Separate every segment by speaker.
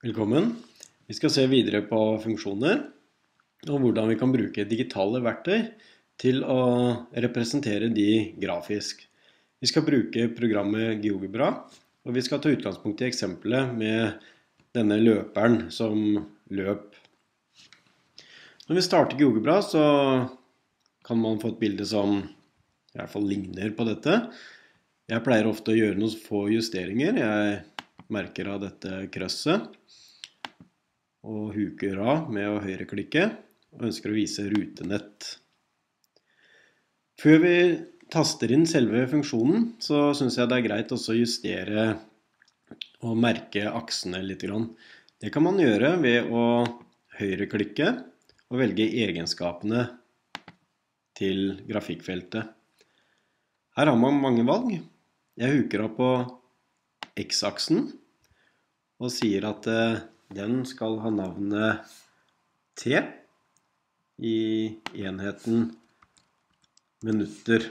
Speaker 1: Velkommen. Vi skal se videre på funksjoner og hvordan vi kan bruke digitale verktøy til å representere de grafisk. Vi skal bruke programmet GeoGebra, og vi skal ta utgangspunkt i eksempelet med denne løperen som løp. Når vi starter GeoGebra, så kan man få et bilde som i hvert fall ligner på dette. Jeg pleier ofte å gjøre noen få justeringer. Jeg merker av dette krøsset og huker av med å høyreklikke og ønsker å vise rutenett. Før vi taster inn selve funksjonen, så synes jeg det er greit også å justere og merke aksene litt. Det kan man gjøre ved å høyreklikke og velge egenskapene til grafikkfeltet. Her har man mange valg. Jeg huker av på X-aksen og sier at eh, den skal ha navnet T i enheten minutter.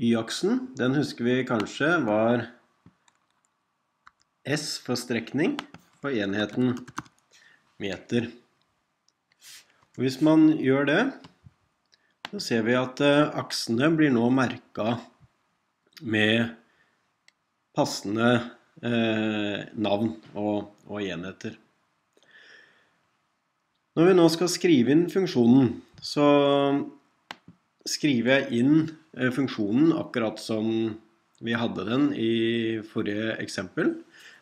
Speaker 1: Y-aksen, den husker vi kanskje var S for strekning på enheten meter. hvis man gjør det, så ser vi at eh, aksene blir nå merka med passende eh, navn og, og enheter. Når vi nå skal skrive inn funksjonen, så skriver jeg inn eh, funksjonen akkurat som vi hadde den i forrige eksempel.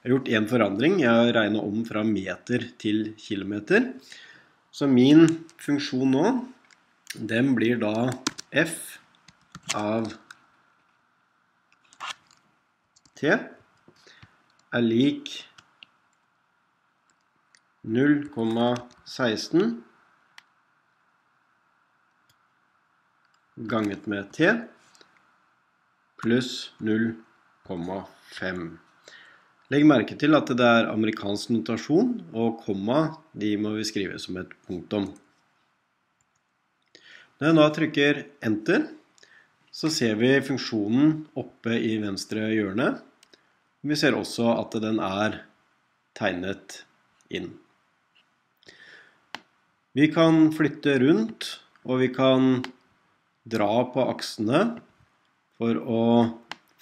Speaker 1: Jeg har gjort en forandring. Jeg har regnet om fra meter til kilometer. Så min funksjon nå, den blir da f av t er lik 0,16 ganget med t pluss 0,5. Legg merke til at det er amerikansk notasjon, og komma de må vi skrive som et punktum. Når jeg nå trykker enter, så ser vi funksjonen oppe i venstre hjørne. Vi ser også at den er tegnet inn. Vi kan flytte rundt, og vi kan dra på aksene for å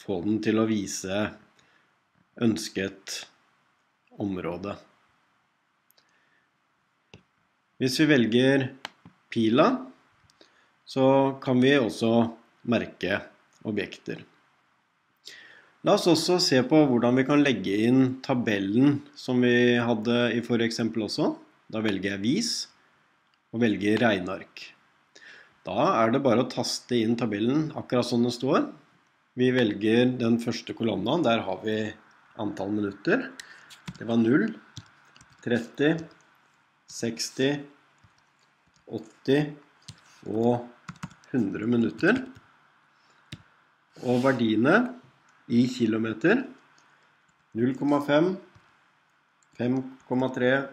Speaker 1: få den til å vise ønsket område. Hvis vi velger pila, så kan vi også merke objekter. La oss også se på hvordan vi kan legge inn tabellen som vi hadde i forrige eksempel også. Da velger jeg vis og velger Regnark. Da er det bare å taste inn tabellen akkurat som sånn den står. Vi velger den første kolonna, der har vi antall minutter. Det var 0, 30, 60, 80 og 100 minutter. Og verdiene i kilometer. 0,5, 5,3,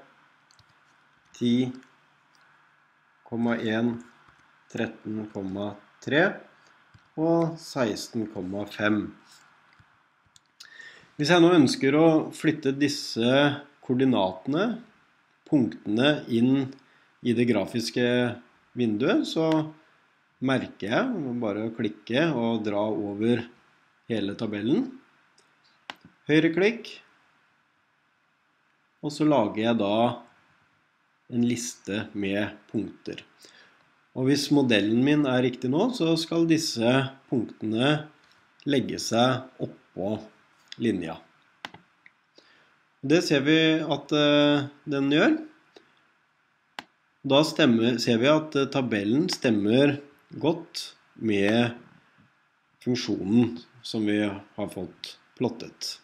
Speaker 1: 10,1, 13,3 og 16,5. Hvis jeg nå ønsker å flytte disse koordinatene, punktene, inn i det grafiske vinduet, så merker jeg, bare klikke og dra over hele tabellen. Høyreklikk. Og så lager jeg da en liste med punkter. Og hvis modellen min er riktig nå, så skal disse punktene legge seg oppå linja. Det ser vi at eh, den gjør. Da stemmer, ser vi at eh, tabellen stemmer godt med funksjonen som vi har fått plottet.